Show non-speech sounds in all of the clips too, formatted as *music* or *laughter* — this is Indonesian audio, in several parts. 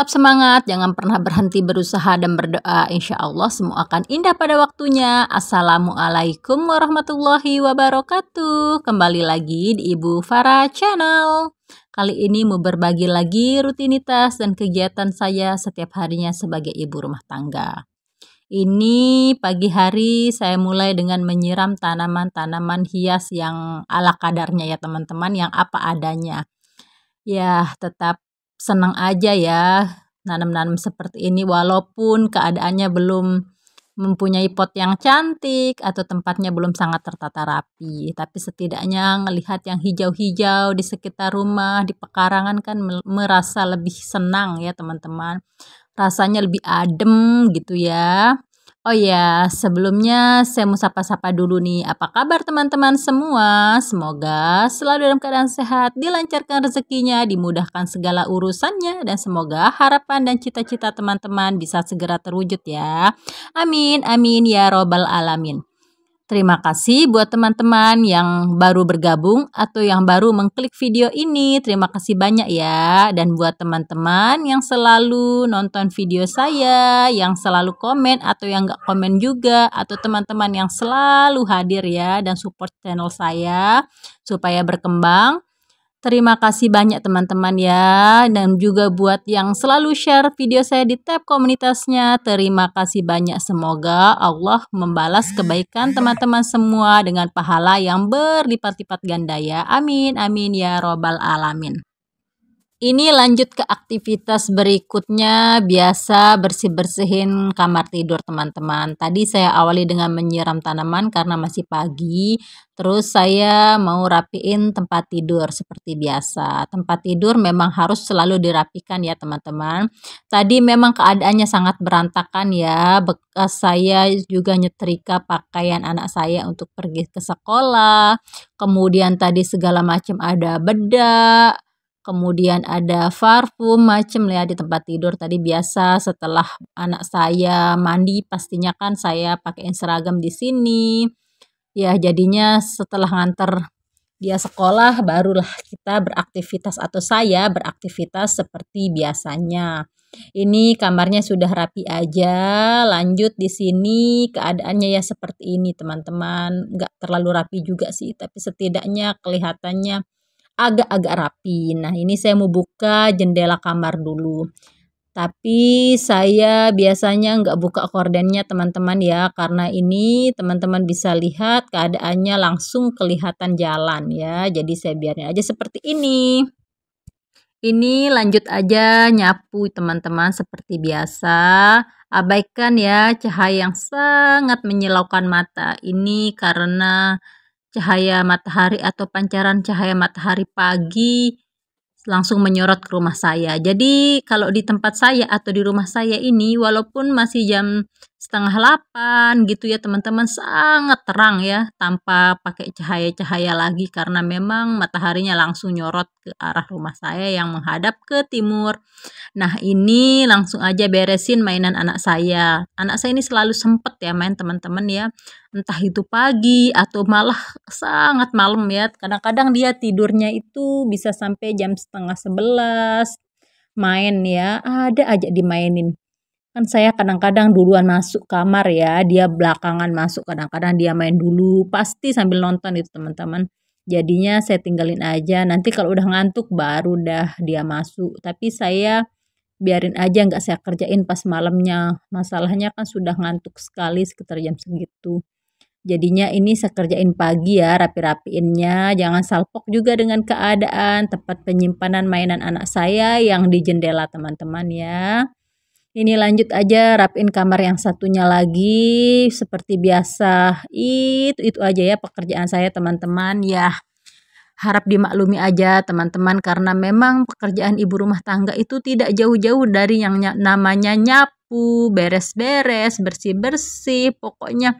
tetap semangat, jangan pernah berhenti berusaha dan berdoa. Insya Allah semua akan indah pada waktunya. Assalamualaikum warahmatullahi wabarakatuh. Kembali lagi di Ibu Farah Channel. Kali ini mau berbagi lagi rutinitas dan kegiatan saya setiap harinya sebagai ibu rumah tangga. Ini pagi hari saya mulai dengan menyiram tanaman-tanaman hias yang ala kadarnya ya teman-teman, yang apa adanya. Ya, tetap senang aja ya nanam-nanam seperti ini walaupun keadaannya belum mempunyai pot yang cantik atau tempatnya belum sangat tertata rapi tapi setidaknya melihat yang hijau-hijau di sekitar rumah di pekarangan kan merasa lebih senang ya teman-teman rasanya lebih adem gitu ya Oh ya, sebelumnya saya mau sapa-sapa dulu nih. Apa kabar teman-teman semua? Semoga selalu dalam keadaan sehat, dilancarkan rezekinya, dimudahkan segala urusannya, dan semoga harapan dan cita-cita teman-teman bisa segera terwujud ya. Amin, amin ya robbal alamin. Terima kasih buat teman-teman yang baru bergabung atau yang baru mengklik video ini. Terima kasih banyak ya. Dan buat teman-teman yang selalu nonton video saya, yang selalu komen atau yang gak komen juga, atau teman-teman yang selalu hadir ya dan support channel saya supaya berkembang. Terima kasih banyak teman-teman ya dan juga buat yang selalu share video saya di tab komunitasnya. Terima kasih banyak. Semoga Allah membalas kebaikan teman-teman semua dengan pahala yang berlipat-lipat ganda ya. Amin amin ya robbal alamin. Ini lanjut ke aktivitas berikutnya, biasa bersih-bersihin kamar tidur teman-teman. Tadi saya awali dengan menyiram tanaman karena masih pagi, terus saya mau rapiin tempat tidur seperti biasa. Tempat tidur memang harus selalu dirapikan ya teman-teman. Tadi memang keadaannya sangat berantakan ya, bekas saya juga nyetrika pakaian anak saya untuk pergi ke sekolah, kemudian tadi segala macam ada bedak, kemudian ada parfum macam ya di tempat tidur tadi biasa setelah anak saya mandi pastinya kan saya pakai seragam di sini ya jadinya setelah nganter dia sekolah barulah kita beraktivitas atau saya beraktivitas seperti biasanya ini kamarnya sudah rapi aja lanjut di sini keadaannya ya seperti ini teman-teman nggak terlalu rapi juga sih tapi setidaknya kelihatannya agak-agak rapi. Nah, ini saya mau buka jendela kamar dulu. Tapi saya biasanya nggak buka kordennya teman-teman ya, karena ini teman-teman bisa lihat keadaannya langsung kelihatan jalan ya. Jadi saya biarin aja seperti ini. Ini lanjut aja nyapu teman-teman seperti biasa. Abaikan ya cahaya yang sangat menyilaukan mata ini karena cahaya matahari atau pancaran cahaya matahari pagi langsung menyorot ke rumah saya. Jadi kalau di tempat saya atau di rumah saya ini walaupun masih jam setengah delapan gitu ya teman-teman sangat terang ya tanpa pakai cahaya-cahaya lagi karena memang mataharinya langsung nyorot ke arah rumah saya yang menghadap ke timur. Nah ini langsung aja beresin mainan anak saya. Anak saya ini selalu sempet ya main teman-teman ya entah itu pagi atau malah sangat malam ya. Kadang-kadang dia tidurnya itu bisa sampai jam setengah sebelas main ya ada aja dimainin kan saya kadang-kadang duluan masuk kamar ya dia belakangan masuk kadang-kadang dia main dulu pasti sambil nonton itu teman-teman jadinya saya tinggalin aja nanti kalau udah ngantuk baru dah dia masuk tapi saya biarin aja nggak saya kerjain pas malamnya masalahnya kan sudah ngantuk sekali sekitar jam segitu jadinya ini saya kerjain pagi ya rapi-rapiinnya jangan salpok juga dengan keadaan tempat penyimpanan mainan anak saya yang di jendela teman-teman ya ini lanjut aja rapin kamar yang satunya lagi seperti biasa. Itu itu aja ya pekerjaan saya teman-teman ya. Harap dimaklumi aja teman-teman karena memang pekerjaan ibu rumah tangga itu tidak jauh-jauh dari yang namanya nyapu, beres-beres, bersih-bersih, pokoknya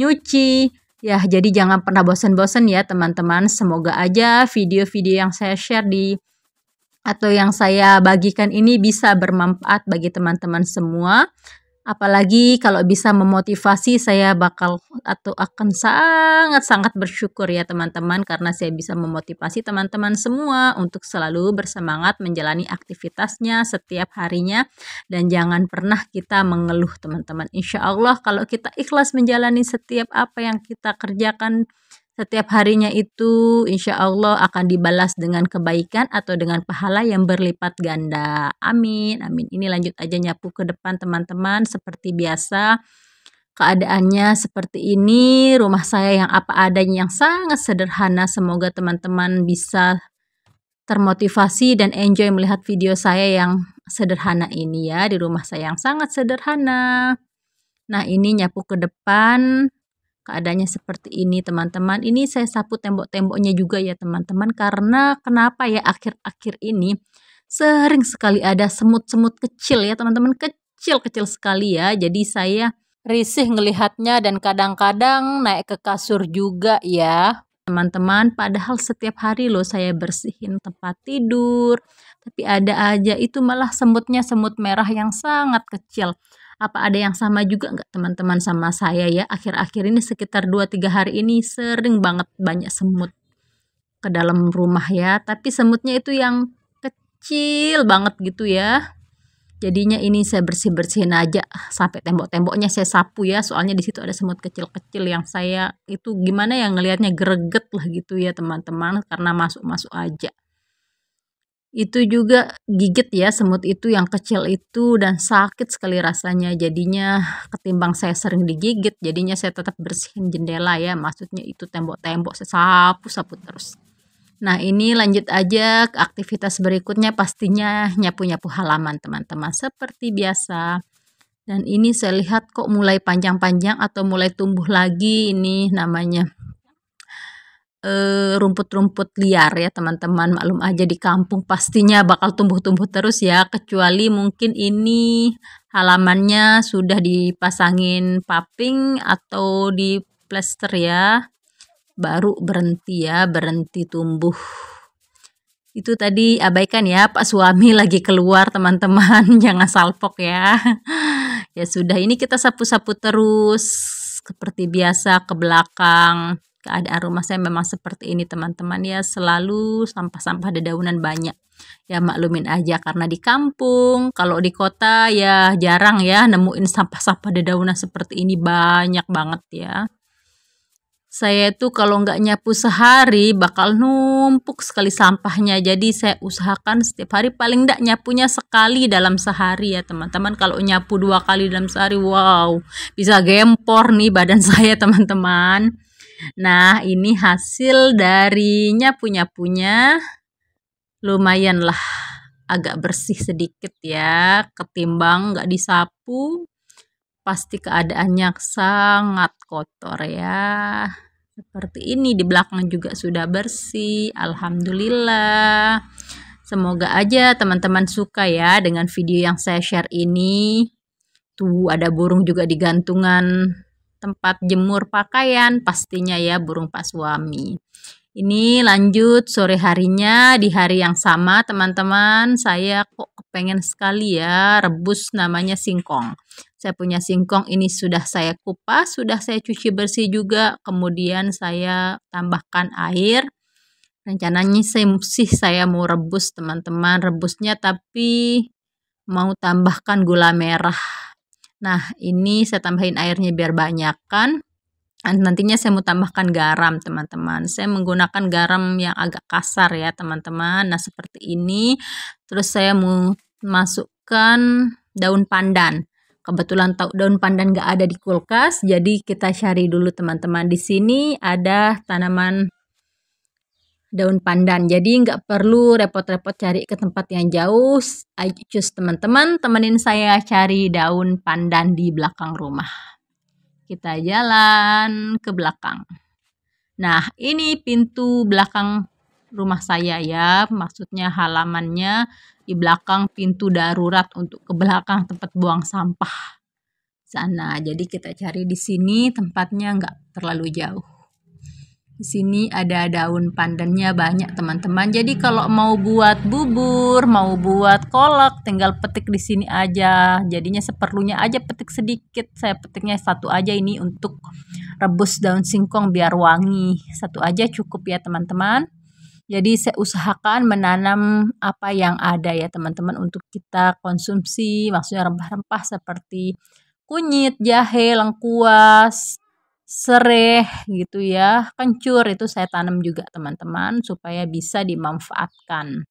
nyuci. Ya, jadi jangan pernah bosan-bosan ya teman-teman. Semoga aja video-video yang saya share di atau yang saya bagikan ini bisa bermanfaat bagi teman-teman semua. Apalagi kalau bisa memotivasi saya bakal atau akan sangat-sangat bersyukur ya teman-teman karena saya bisa memotivasi teman-teman semua untuk selalu bersemangat menjalani aktivitasnya setiap harinya dan jangan pernah kita mengeluh teman-teman. Insya Allah kalau kita ikhlas menjalani setiap apa yang kita kerjakan setiap harinya itu insya Allah akan dibalas dengan kebaikan atau dengan pahala yang berlipat ganda. Amin, amin. Ini lanjut aja nyapu ke depan teman-teman seperti biasa. Keadaannya seperti ini, rumah saya yang apa adanya yang sangat sederhana. Semoga teman-teman bisa termotivasi dan enjoy melihat video saya yang sederhana ini ya di rumah saya yang sangat sederhana. Nah, ini nyapu ke depan keadaannya seperti ini teman-teman. Ini saya sapu tembok-temboknya juga ya teman-teman karena kenapa ya akhir-akhir ini sering sekali ada semut-semut kecil ya teman-teman kecil-kecil sekali ya. Jadi saya risih ngelihatnya dan kadang-kadang naik ke kasur juga ya. Teman-teman, padahal setiap hari loh saya bersihin tempat tidur, tapi ada aja itu malah semutnya semut merah yang sangat kecil. Apa ada yang sama juga nggak teman-teman sama saya ya? Akhir-akhir ini sekitar 2-3 hari ini sering banget banyak semut ke dalam rumah ya. Tapi semutnya itu yang kecil banget gitu ya. Jadinya ini saya bersih-bersihin aja sampai tembok-temboknya saya sapu ya. Soalnya di situ ada semut kecil-kecil yang saya itu gimana ya ngelihatnya greget lah gitu ya teman-teman karena masuk-masuk aja itu juga gigit ya semut itu yang kecil itu dan sakit sekali rasanya jadinya ketimbang saya sering digigit jadinya saya tetap bersihin jendela ya maksudnya itu tembok-tembok saya sapu-sapu terus nah ini lanjut aja ke aktivitas berikutnya pastinya nyapu-nyapu halaman teman-teman seperti biasa dan ini saya lihat kok mulai panjang-panjang atau mulai tumbuh lagi ini namanya Eh, rumput-rumput liar ya teman-teman maklum aja di kampung pastinya bakal tumbuh-tumbuh terus ya kecuali mungkin ini halamannya sudah dipasangin paping atau di plester ya baru berhenti ya berhenti tumbuh itu tadi abaikan ya Pak suami lagi keluar teman-teman *laughs* jangan salpok ya *laughs* ya sudah ini kita sapu-sapu terus seperti biasa ke belakang keadaan rumah saya memang seperti ini teman-teman ya selalu sampah-sampah daunan banyak ya maklumin aja karena di kampung kalau di kota ya jarang ya nemuin sampah-sampah daunan seperti ini banyak banget ya saya itu kalau nggak nyapu sehari bakal numpuk sekali sampahnya jadi saya usahakan setiap hari paling nggak nyapunya sekali dalam sehari ya teman-teman kalau nyapu dua kali dalam sehari wow bisa gempor nih badan *laughs* saya teman-teman Nah, ini hasil darinya punya-punya lumayan lah agak bersih sedikit ya, ketimbang nggak disapu. Pasti keadaannya sangat kotor ya. Seperti ini di belakang juga sudah bersih. Alhamdulillah. Semoga aja teman-teman suka ya dengan video yang saya share ini. Tuh ada burung juga di gantungan tempat jemur pakaian pastinya ya burung suami. Ini lanjut sore harinya di hari yang sama teman-teman saya kok kepengen sekali ya rebus namanya singkong. Saya punya singkong ini sudah saya kupas, sudah saya cuci bersih juga, kemudian saya tambahkan air. Rencananya sih saya mau rebus teman-teman, rebusnya tapi mau tambahkan gula merah Nah, ini saya tambahin airnya biar banyak kan. nantinya saya mau tambahkan garam teman-teman saya menggunakan garam yang agak kasar ya teman-teman nah seperti ini terus saya mau masukkan daun pandan kebetulan daun pandan gak ada di kulkas jadi kita cari dulu teman-teman di sini ada tanaman daun pandan. Jadi nggak perlu repot-repot cari ke tempat yang jauh. I choose teman-teman, temenin saya cari daun pandan di belakang rumah. Kita jalan ke belakang. Nah, ini pintu belakang rumah saya ya. Maksudnya halamannya di belakang pintu darurat untuk ke belakang tempat buang sampah sana. Jadi kita cari di sini tempatnya nggak terlalu jauh. Di sini ada daun pandannya banyak teman-teman. Jadi kalau mau buat bubur, mau buat kolak, tinggal petik di sini aja. Jadinya seperlunya aja petik sedikit. Saya petiknya satu aja ini untuk rebus daun singkong biar wangi. Satu aja cukup ya teman-teman. Jadi saya usahakan menanam apa yang ada ya teman-teman untuk kita konsumsi. Maksudnya rempah-rempah seperti kunyit, jahe, lengkuas, sereh gitu ya, kencur itu saya tanam juga teman-teman supaya bisa dimanfaatkan.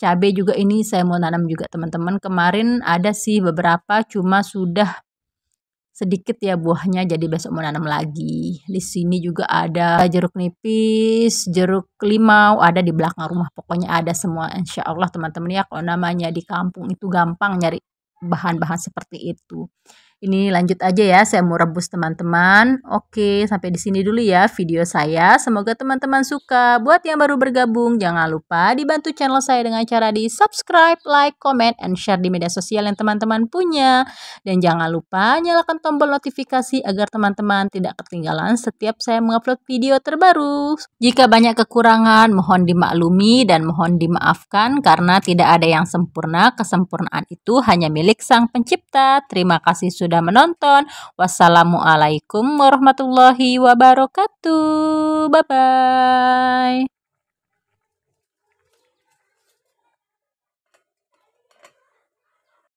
Cabai juga ini saya mau tanam juga teman-teman. Kemarin ada sih beberapa cuma sudah sedikit ya buahnya jadi besok mau nanam lagi. Di sini juga ada jeruk nipis, jeruk limau ada di belakang rumah. Pokoknya ada semua insya Allah teman-teman ya kalau namanya di kampung itu gampang nyari bahan-bahan seperti itu. Ini lanjut aja ya, saya mau rebus teman-teman. Oke, sampai di sini dulu ya video saya. Semoga teman-teman suka. Buat yang baru bergabung, jangan lupa dibantu channel saya dengan cara di subscribe, like, comment, and share di media sosial yang teman-teman punya. Dan jangan lupa nyalakan tombol notifikasi agar teman-teman tidak ketinggalan setiap saya mengupload video terbaru. Jika banyak kekurangan, mohon dimaklumi dan mohon dimaafkan karena tidak ada yang sempurna. Kesempurnaan itu hanya milik sang pencipta. Terima kasih sudah sudah menonton. Wassalamualaikum warahmatullahi wabarakatuh. Bye-bye.